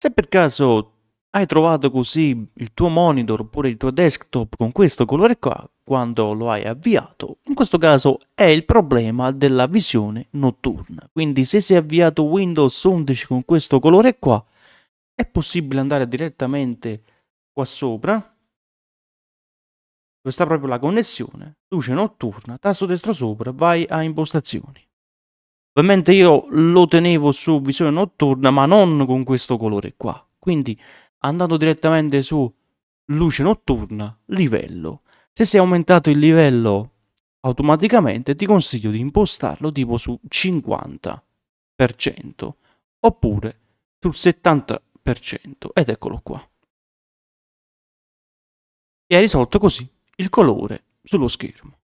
Se per caso hai trovato così il tuo monitor oppure il tuo desktop con questo colore qua, quando lo hai avviato, in questo caso è il problema della visione notturna. Quindi se si è avviato Windows 11 con questo colore qua, è possibile andare direttamente qua sopra, dove sta proprio la connessione, luce notturna, tasto destro sopra, vai a impostazioni. Ovviamente io lo tenevo su visione notturna, ma non con questo colore qua. Quindi andando direttamente su luce notturna, livello. Se si è aumentato il livello automaticamente ti consiglio di impostarlo tipo su 50% oppure sul 70% ed eccolo qua. E hai risolto così il colore sullo schermo.